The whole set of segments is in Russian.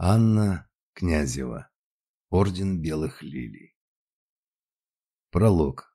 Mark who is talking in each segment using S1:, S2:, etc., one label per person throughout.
S1: Анна Князева. Орден Белых Лилий. Пролог.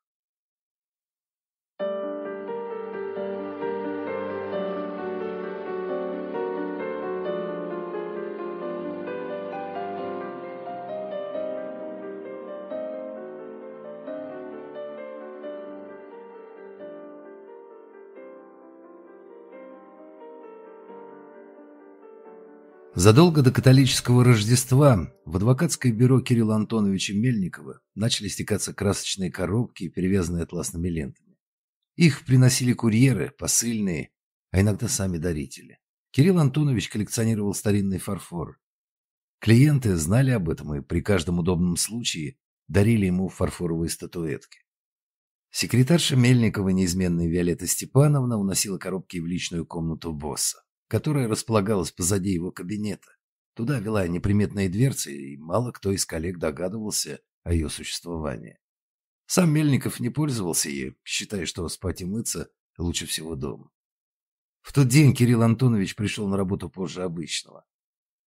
S1: Задолго до католического Рождества в адвокатское бюро Кирилла Антоновича Мельникова начали стекаться красочные коробки, перевязанные атласными лентами. Их приносили курьеры, посыльные, а иногда сами дарители. Кирилл Антонович коллекционировал старинный фарфор. Клиенты знали об этом и при каждом удобном случае дарили ему фарфоровые статуэтки. Секретарша Мельникова, неизменная Виолетта Степановна, уносила коробки в личную комнату босса которая располагалась позади его кабинета. Туда вела неприметные дверцы, и мало кто из коллег догадывался о ее существовании. Сам Мельников не пользовался ею, считая, что спать и мыться лучше всего дома. В тот день Кирилл Антонович пришел на работу позже обычного.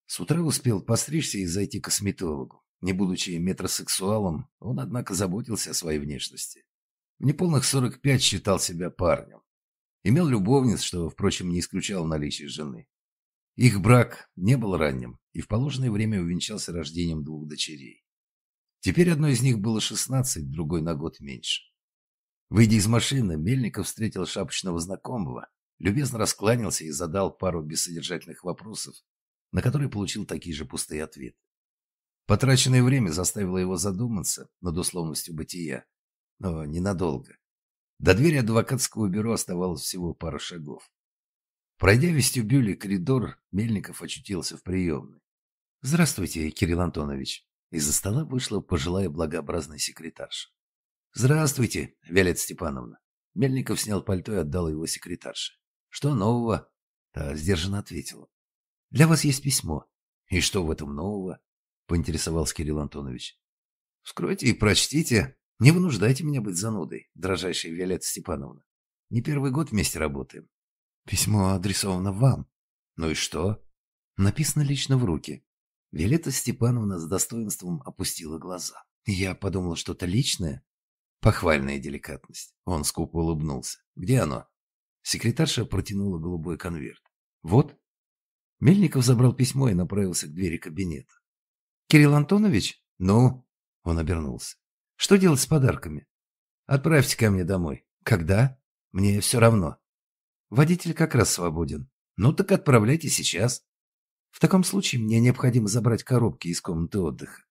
S1: С утра успел постричься и зайти к косметологу. Не будучи метросексуалом, он, однако, заботился о своей внешности. В неполных 45 считал себя парнем. Имел любовниц, что, впрочем, не исключал наличие жены. Их брак не был ранним и в положенное время увенчался рождением двух дочерей. Теперь одной из них было 16, другой на год меньше. Выйдя из машины, Мельников встретил шапочного знакомого, любезно раскланялся и задал пару бессодержательных вопросов, на которые получил такие же пустые ответы. Потраченное время заставило его задуматься над условностью бытия, но ненадолго. До двери адвокатского бюро оставалось всего пара шагов. Пройдя вестибюль и коридор, Мельников очутился в приемной. «Здравствуйте, Кирилл Антонович!» Из-за стола вышла пожилая благообразная секретарша. «Здравствуйте, Виолетта Степановна!» Мельников снял пальто и отдал его секретарше. «Что нового?» Та сдержанно ответила. «Для вас есть письмо». «И что в этом нового?» поинтересовался Кирилл Антонович. «Вскройте и прочтите. Не вынуждайте меня быть занудой, дрожащая Виолетта Степановна. Не первый год вместе работаем. Письмо адресовано вам. Ну и что? Написано лично в руки. Виолетта Степановна с достоинством опустила глаза. Я подумал, что-то личное. Похвальная деликатность. Он скупо улыбнулся. Где оно? Секретарша протянула голубой конверт. Вот. Мельников забрал письмо и направился к двери кабинета. Кирилл Антонович? Ну? Он обернулся. Что делать с подарками? Отправьте ко мне домой. Когда? Мне все равно. Водитель как раз свободен. Ну так отправляйте сейчас. В таком случае мне необходимо забрать коробки из комнаты отдыха.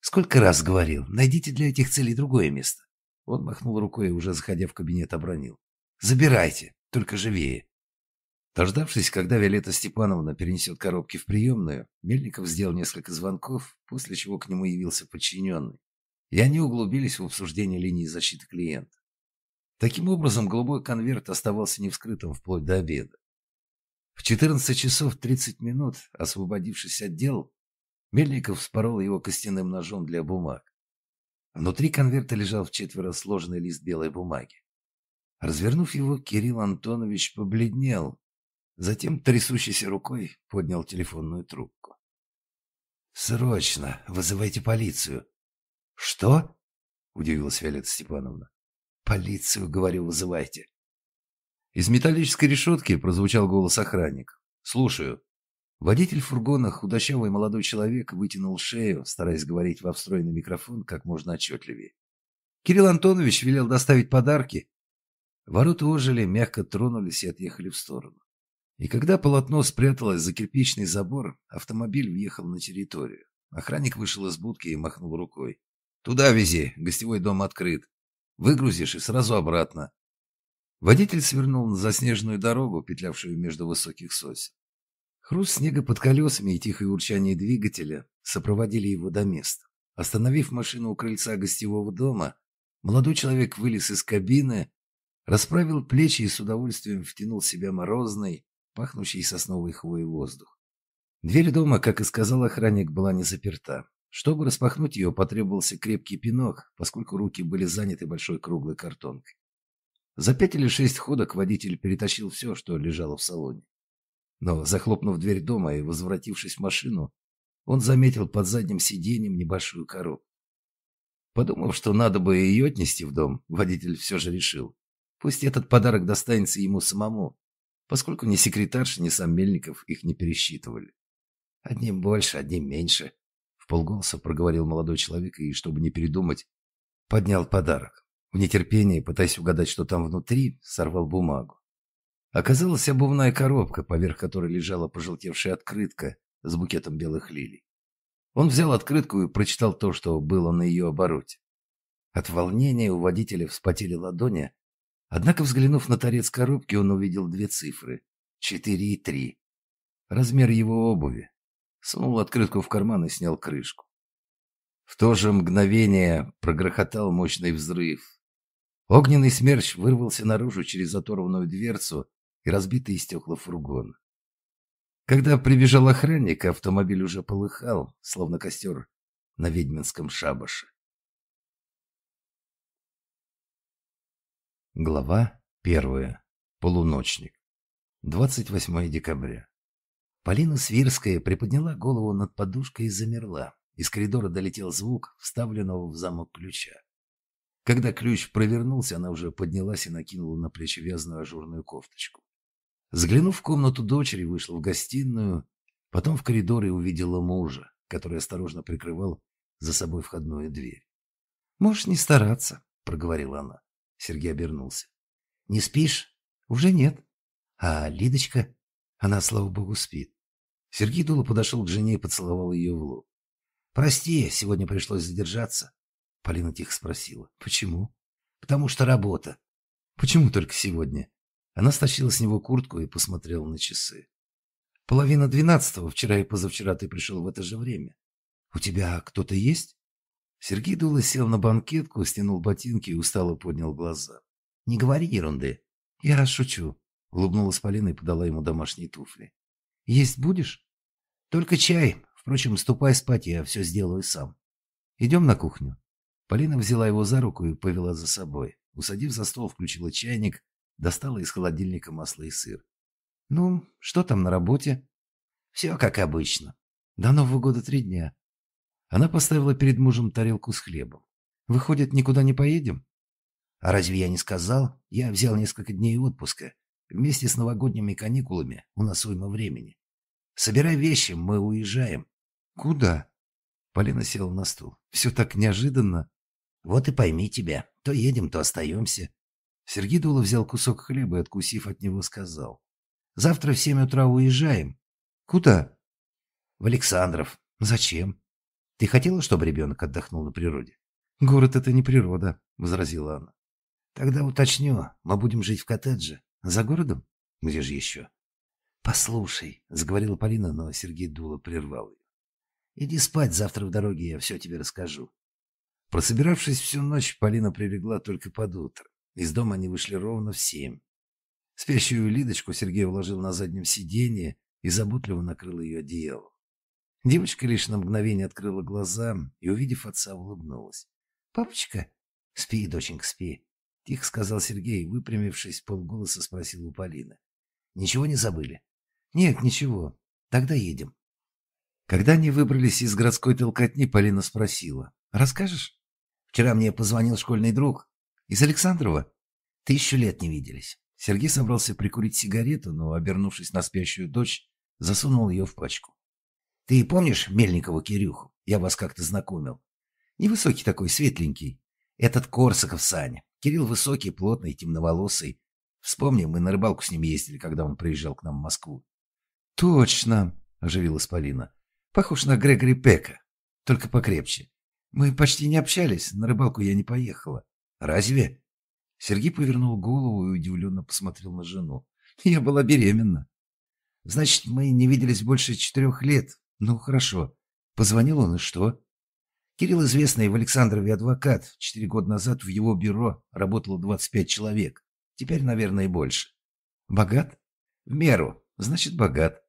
S1: Сколько раз говорил, найдите для этих целей другое место. Он махнул рукой и, уже заходя в кабинет, обронил. Забирайте, только живее. Дождавшись, когда Виолетта Степановна перенесет коробки в приемную, Мельников сделал несколько звонков, после чего к нему явился подчиненный и они углубились в обсуждение линии защиты клиента. Таким образом, голубой конверт оставался невскрытым вплоть до обеда. В 14 часов 30 минут, освободившись от дел, Мельников спорол его костяным ножом для бумаг. Внутри конверта лежал в четверо сложенный лист белой бумаги. Развернув его, Кирилл Антонович побледнел, затем трясущейся рукой поднял телефонную трубку. «Срочно! Вызывайте полицию!» «Что?» – удивилась Виолетта Степановна. «Полицию, говорю, вызывайте». Из металлической решетки прозвучал голос охранника. «Слушаю». Водитель фургона, худощавый молодой человек, вытянул шею, стараясь говорить во встроенный микрофон как можно отчетливее. Кирилл Антонович велел доставить подарки. Ворота ожили, мягко тронулись и отъехали в сторону. И когда полотно спряталось за кирпичный забор, автомобиль въехал на территорию. Охранник вышел из будки и махнул рукой. Туда вези, гостевой дом открыт. Выгрузишь и сразу обратно. Водитель свернул на заснеженную дорогу, петлявшую между высоких сосен. Хруст снега под колесами и тихое урчание двигателя сопроводили его до места. Остановив машину у крыльца гостевого дома, молодой человек вылез из кабины, расправил плечи и с удовольствием втянул в себя морозный, пахнущий сосновой хвоей воздух. Дверь дома, как и сказал охранник, была не заперта. Чтобы распахнуть ее, потребовался крепкий пинок, поскольку руки были заняты большой круглой картонкой. За пять или шесть ходок водитель перетащил все, что лежало в салоне. Но, захлопнув дверь дома и возвратившись в машину, он заметил под задним сиденьем небольшую коробку. Подумав, что надо бы ее отнести в дом, водитель все же решил. Пусть этот подарок достанется ему самому, поскольку ни секретарша, ни сам Мельников их не пересчитывали. Одним больше, одним меньше, полголоса проговорил молодой человек и, чтобы не передумать, поднял подарок. В нетерпении, пытаясь угадать, что там внутри, сорвал бумагу. Оказалась обувная коробка, поверх которой лежала пожелтевшая открытка с букетом белых лилий. Он взял открытку и прочитал то, что было на ее обороте. От волнения у водителя вспотели ладони, однако, взглянув на торец коробки, он увидел две цифры — четыре и три. Размер его обуви Сунул открытку в карман и снял крышку. В то же мгновение прогрохотал мощный взрыв. Огненный смерч вырвался наружу через оторванную дверцу и разбитые стекла фургона. Когда прибежал охранник, автомобиль уже полыхал, словно костер на ведьминском шабаше. Глава первая. Полуночник. 28 декабря. Полина Свирская приподняла голову над подушкой и замерла. Из коридора долетел звук, вставленного в замок ключа. Когда ключ провернулся, она уже поднялась и накинула на плечи вязаную ажурную кофточку. Взглянув в комнату дочери, вышла в гостиную, потом в коридор и увидела мужа, который осторожно прикрывал за собой входную дверь. «Можешь не стараться», — проговорила она. Сергей обернулся. «Не спишь?» «Уже нет». «А Лидочка?» Она, слава богу, спит. Сергей Дула подошел к жене и поцеловал ее в лоб. «Прости, сегодня пришлось задержаться». Полина тихо спросила. «Почему?» «Потому что работа». «Почему только сегодня?» Она стащила с него куртку и посмотрела на часы. «Половина двенадцатого. Вчера и позавчера ты пришел в это же время. У тебя кто-то есть?» Сергей Дула сел на банкетку, стянул ботинки и устало поднял глаза. «Не говори ерунды. Я раз улыбнулась Полина и подала ему домашние туфли. «Есть будешь?» Только чай. Впрочем, ступай спать, я все сделаю сам. Идем на кухню. Полина взяла его за руку и повела за собой. Усадив за стол, включила чайник, достала из холодильника масло и сыр. Ну, что там на работе? Все как обычно. До Нового года три дня. Она поставила перед мужем тарелку с хлебом. Выходит, никуда не поедем? А разве я не сказал? Я взял несколько дней отпуска. Вместе с новогодними каникулами у нас уйма времени. Собирай вещи, мы уезжаем. Куда? Полина села на стул. Все так неожиданно. Вот и пойми тебя. То едем, то остаемся. Сергей Дулов взял кусок хлеба и, откусив от него, сказал. Завтра в семь утра уезжаем. Куда? В Александров. Зачем? Ты хотела, чтобы ребенок отдохнул на природе? Город — это не природа, — возразила она. Тогда уточню. Мы будем жить в коттедже. За городом? Где же еще? «Послушай», — заговорила Полина, но Сергей Дула прервал ее. «Иди спать, завтра в дороге я все тебе расскажу». Прособиравшись всю ночь, Полина прилегла только под утро. Из дома они вышли ровно в семь. Спящую Лидочку Сергей уложил на заднем сиденье и заботливо накрыл ее одеялом. Девочка лишь на мгновение открыла глаза и, увидев отца, улыбнулась. «Папочка?» «Спи, доченька, спи», — тихо сказал Сергей, выпрямившись, полголоса спросил у Полины. «Ничего не забыли?» «Нет, ничего. Тогда едем». Когда они выбрались из городской толкотни, Полина спросила. «Расскажешь? Вчера мне позвонил школьный друг. Из Александрова. Тысячу лет не виделись». Сергей собрался прикурить сигарету, но, обернувшись на спящую дочь, засунул ее в пачку. «Ты помнишь Мельникова Кирюху? Я вас как-то знакомил. Невысокий такой, светленький. Этот Корсаков Саня. Кирилл высокий, плотный, темноволосый. Вспомни, мы на рыбалку с ним ездили, когда он приезжал к нам в Москву. «Точно!» – оживилась Полина. «Похож на Грегори Пека, только покрепче. Мы почти не общались, на рыбалку я не поехала. Разве?» Сергей повернул голову и удивленно посмотрел на жену. «Я была беременна». «Значит, мы не виделись больше четырех лет. Ну, хорошо. Позвонил он, и что?» Кирилл известный в Александрове адвокат. Четыре года назад в его бюро работало 25 человек. Теперь, наверное, больше. Богат? В меру. Значит, богат.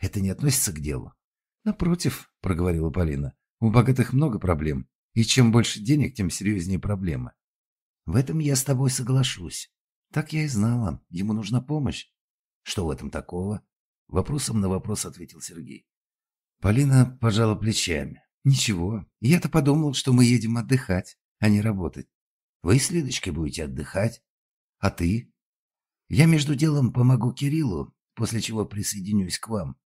S1: Это не относится к делу. Напротив, проговорила Полина, у богатых много проблем, и чем больше денег, тем серьезнее проблема. В этом я с тобой соглашусь. Так я и знала, ему нужна помощь. Что в этом такого? Вопросом на вопрос ответил Сергей. Полина пожала плечами. Ничего, я-то подумал, что мы едем отдыхать, а не работать. Вы с Лидочкой будете отдыхать. А ты? Я между делом помогу Кириллу, после чего присоединюсь к вам.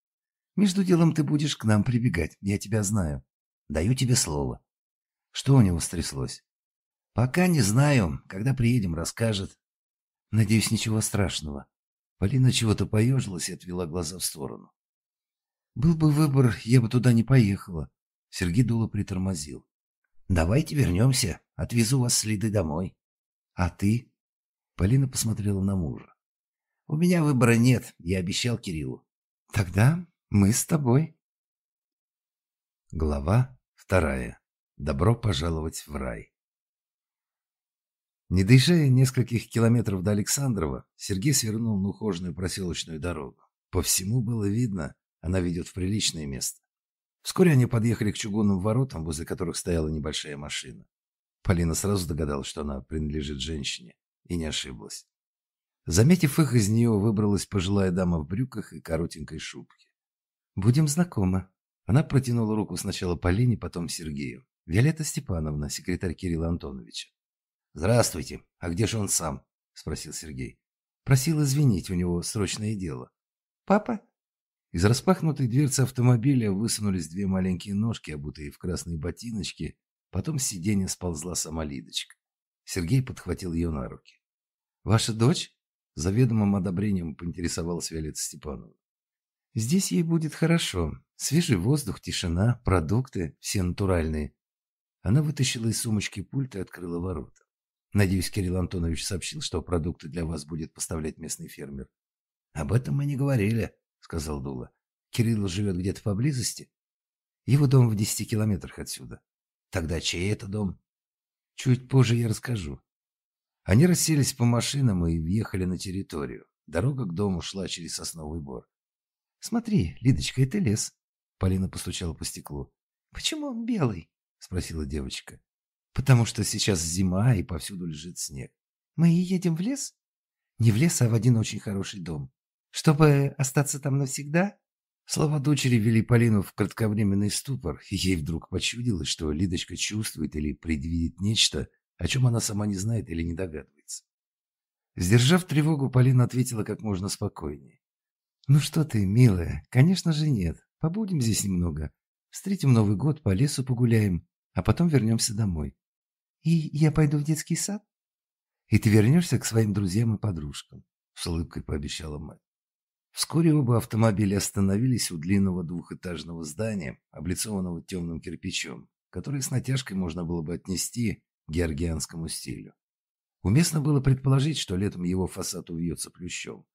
S1: Между делом ты будешь к нам прибегать, я тебя знаю. Даю тебе слово. Что у него стряслось? Пока не знаю. Когда приедем, расскажет. Надеюсь, ничего страшного. Полина чего-то поежилась и отвела глаза в сторону. Был бы выбор, я бы туда не поехала. Сергей Дула притормозил. Давайте вернемся. Отвезу вас следы домой. А ты? Полина посмотрела на мужа. У меня выбора нет, я обещал Кириллу. Тогда мы с тобой. Глава вторая. Добро пожаловать в рай. Не доезжая нескольких километров до Александрова, Сергей свернул на ухоженную проселочную дорогу. По всему было видно, она ведет в приличное место. Вскоре они подъехали к чугунным воротам, возле которых стояла небольшая машина. Полина сразу догадалась, что она принадлежит женщине, и не ошиблась. Заметив их, из нее выбралась пожилая дама в брюках и коротенькой шубке. «Будем знакомы». Она протянула руку сначала Полине, потом Сергею. «Виолетта Степановна, секретарь Кирилла Антоновича». «Здравствуйте. А где же он сам?» – спросил Сергей. Просил извинить, у него срочное дело. «Папа?» Из распахнутой дверцы автомобиля высунулись две маленькие ножки, обутые в красные ботиночки. Потом с сиденья сползла сама Лидочка. Сергей подхватил ее на руки. «Ваша дочь?» Заведомым одобрением поинтересовалась Виолетта Степановна. Здесь ей будет хорошо. Свежий воздух, тишина, продукты, все натуральные. Она вытащила из сумочки пульт и открыла ворота. Надеюсь, Кирилл Антонович сообщил, что продукты для вас будет поставлять местный фермер. Об этом мы не говорили, сказал Дула. Кирилл живет где-то поблизости. Его дом в десяти километрах отсюда. Тогда чей это дом? Чуть позже я расскажу. Они расселись по машинам и въехали на территорию. Дорога к дому шла через сосновый бор. «Смотри, Лидочка, это лес». Полина постучала по стеклу. «Почему он белый?» – спросила девочка. «Потому что сейчас зима и повсюду лежит снег. Мы и едем в лес?» «Не в лес, а в один очень хороший дом. Чтобы остаться там навсегда?» Слова дочери вели Полину в кратковременный ступор, и ей вдруг почудилось, что Лидочка чувствует или предвидит нечто, о чем она сама не знает или не догадывается. Сдержав тревогу, Полина ответила как можно спокойнее. «Ну что ты, милая, конечно же нет. Побудем здесь немного. Встретим Новый год, по лесу погуляем, а потом вернемся домой». «И я пойду в детский сад?» «И ты вернешься к своим друзьям и подружкам», — с улыбкой пообещала мать. Вскоре оба автомобиля остановились у длинного двухэтажного здания, облицованного темным кирпичом, который с натяжкой можно было бы отнести к георгианскому стилю. Уместно было предположить, что летом его фасад увьется плющом.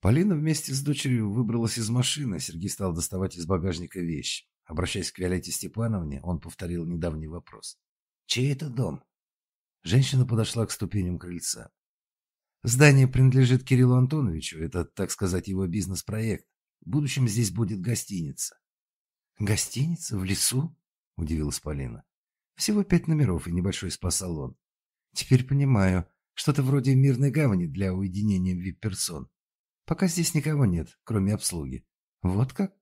S1: Полина вместе с дочерью выбралась из машины, а Сергей стал доставать из багажника вещи. Обращаясь к Виолетте Степановне, он повторил недавний вопрос. «Чей это дом?» Женщина подошла к ступеням крыльца. «Здание принадлежит Кириллу Антоновичу, это, так сказать, его бизнес-проект. В будущем здесь будет гостиница». «Гостиница? В лесу?» – удивилась Полина. «Всего пять номеров и небольшой спа-салон. Теперь понимаю, что-то вроде мирной гавани для уединения вип-персон». Пока здесь никого нет, кроме обслуги. Вот как?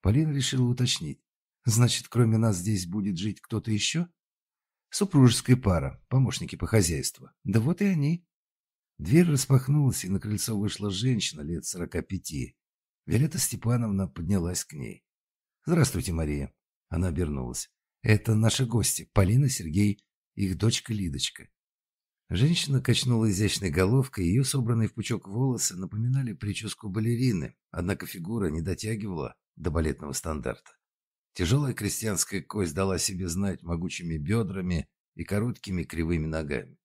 S1: Полина решила уточнить. Значит, кроме нас здесь будет жить кто-то еще? Супружеская пара, помощники по хозяйству. Да вот и они. Дверь распахнулась, и на крыльцо вышла женщина лет сорока пяти. Виолетта Степановна поднялась к ней. «Здравствуйте, Мария». Она обернулась. «Это наши гости, Полина, Сергей, их дочка Лидочка. Женщина качнула изящной головкой, ее собранные в пучок волосы напоминали прическу балерины, однако фигура не дотягивала до балетного стандарта. Тяжелая крестьянская кость дала себе знать могучими бедрами и короткими кривыми ногами.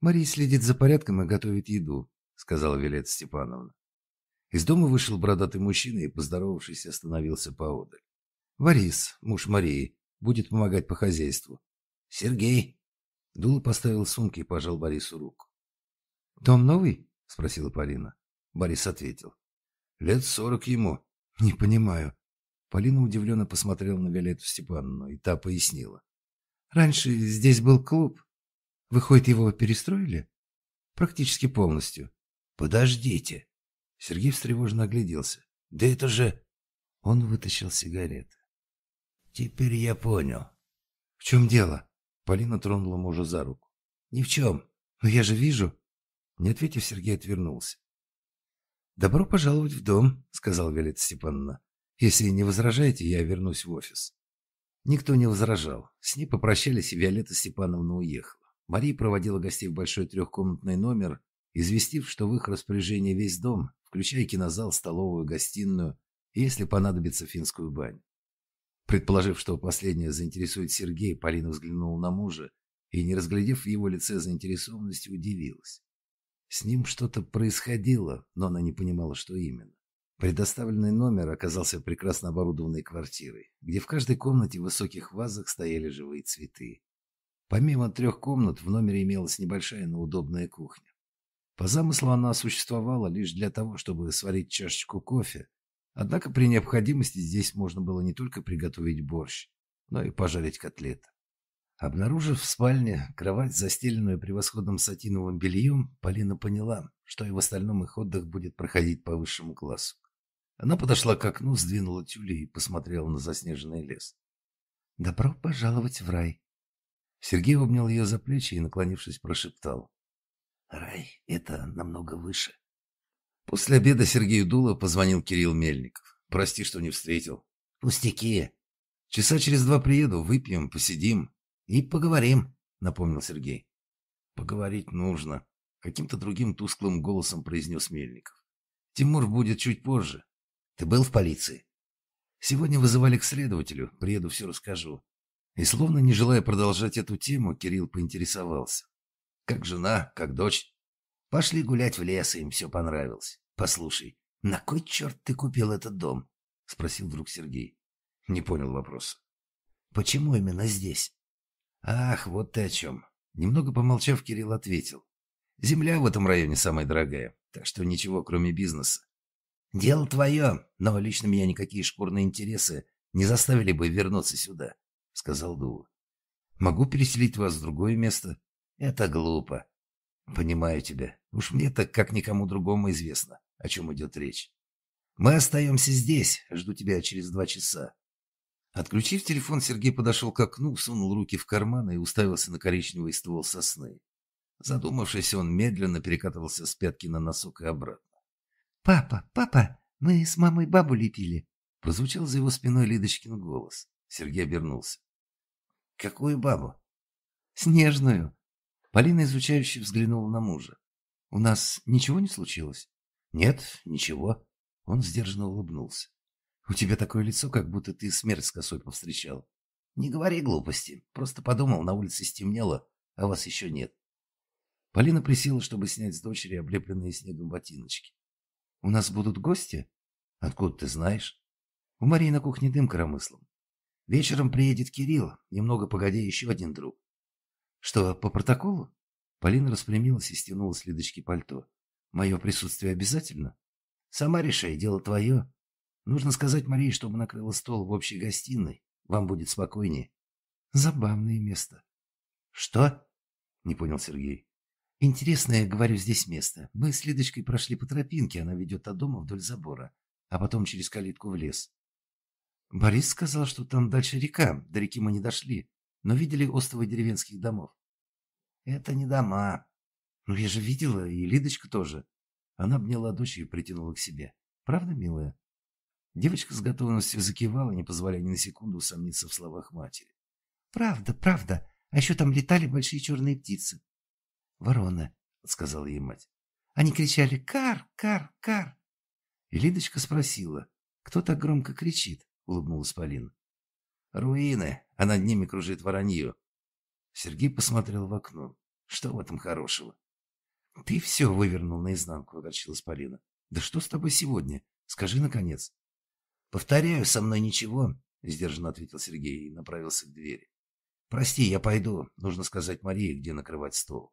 S1: «Мария следит за порядком и готовит еду», — сказала Вилет Степановна. Из дома вышел бородатый мужчина и, поздоровавшись, остановился поодаль. Варис, муж Марии, будет помогать по хозяйству». «Сергей», Дул поставил сумки и пожал Борису руку. Дом новый?» — спросила Полина. Борис ответил. «Лет сорок ему». «Не понимаю». Полина удивленно посмотрела на Виолетту Степановну, и та пояснила. «Раньше здесь был клуб. Выходит, его перестроили?» «Практически полностью». «Подождите». Сергей встревоженно огляделся. «Да это же...» Он вытащил сигареты. «Теперь я понял». «В чем дело?» Полина тронула мужа за руку. «Ни в чем. Но я же вижу». Не ответив, Сергей отвернулся. «Добро пожаловать в дом», — сказал Галета Степановна. «Если не возражаете, я вернусь в офис». Никто не возражал. С ней попрощались, и Виолетта Степановна уехала. Мария проводила гостей в большой трехкомнатный номер, известив, что в их распоряжении весь дом, включая кинозал, столовую, гостиную если понадобится, финскую баню. Предположив, что последнее заинтересует Сергея, Полина взглянула на мужа и, не разглядев в его лице заинтересованности, удивилась. С ним что-то происходило, но она не понимала, что именно. Предоставленный номер оказался прекрасно оборудованной квартирой, где в каждой комнате в высоких вазах стояли живые цветы. Помимо трех комнат в номере имелась небольшая, но удобная кухня. По замыслу она существовала лишь для того, чтобы сварить чашечку кофе, Однако при необходимости здесь можно было не только приготовить борщ, но и пожарить котлеты. Обнаружив в спальне кровать, застеленную превосходным сатиновым бельем, Полина поняла, что и в остальном их отдых будет проходить по высшему классу. Она подошла к окну, сдвинула тюли и посмотрела на заснеженный лес. «Добро пожаловать в рай!» Сергей обнял ее за плечи и, наклонившись, прошептал. «Рай — это намного выше. После обеда Сергею Дуло позвонил Кирилл Мельников. «Прости, что не встретил». «Пустяки. Часа через два приеду, выпьем, посидим и поговорим», — напомнил Сергей. «Поговорить нужно», — каким-то другим тусклым голосом произнес Мельников. «Тимур будет чуть позже. Ты был в полиции?» «Сегодня вызывали к следователю. Приеду, все расскажу». И словно не желая продолжать эту тему, Кирилл поинтересовался. «Как жена, как дочь?» Пошли гулять в лес, им все понравилось. Послушай, на кой черт ты купил этот дом? Спросил вдруг Сергей. Не понял вопроса. Почему именно здесь? Ах, вот ты о чем. Немного помолчав, Кирилл ответил. Земля в этом районе самая дорогая, так что ничего, кроме бизнеса. Дело твое, но лично меня никакие шкурные интересы не заставили бы вернуться сюда, сказал Дула. Могу переселить вас в другое место? Это глупо. Понимаю тебя. Уж мне так как никому другому известно, о чем идет речь. Мы остаемся здесь. Жду тебя через два часа. Отключив телефон, Сергей подошел к окну, сунул руки в карманы и уставился на коричневый ствол сосны. Задумавшись, он медленно перекатывался с пятки на носок и обратно. «Папа, папа, мы с мамой бабу лепили!» Прозвучал за его спиной Лидочкин голос. Сергей обернулся. «Какую бабу?» «Снежную. Полина изучающе взглянула на мужа. «У нас ничего не случилось?» «Нет, ничего». Он сдержанно улыбнулся. «У тебя такое лицо, как будто ты смерть с косой повстречал». «Не говори глупости. Просто подумал, на улице стемнело, а вас еще нет». Полина присела, чтобы снять с дочери облепленные снегом ботиночки. «У нас будут гости?» «Откуда ты знаешь?» «У Марии на кухне дым коромыслом. Вечером приедет Кирилл, немного погодя еще один друг. Что, по протоколу? Полина распрямилась и стянула с Лидочки пальто. Мое присутствие обязательно? Сама решай, дело твое. Нужно сказать Марии, чтобы накрыла стол в общей гостиной. Вам будет спокойнее. Забавное место. Что? Не понял Сергей. Интересное, говорю, здесь место. Мы с Лидочкой прошли по тропинке, она ведет от дома вдоль забора, а потом через калитку в лес. Борис сказал, что там дальше река, до реки мы не дошли но видели островы деревенских домов. Это не дома. Ну, я же видела, и Лидочка тоже. Она обняла дочь и притянула к себе. Правда, милая? Девочка с готовностью закивала, не позволяя ни на секунду усомниться в словах матери. Правда, правда. А еще там летали большие черные птицы. Ворона, сказала ей мать. Они кричали «Кар! Кар! Кар!» И Лидочка спросила, кто так громко кричит, улыбнулась Полина. «Руины», а над ними кружит воронье. Сергей посмотрел в окно. Что в этом хорошего? «Ты все вывернул наизнанку», — огорчилась Полина. «Да что с тобой сегодня? Скажи, наконец». «Повторяю, со мной ничего», — сдержанно ответил Сергей и направился к двери. «Прости, я пойду. Нужно сказать Марии, где накрывать стол».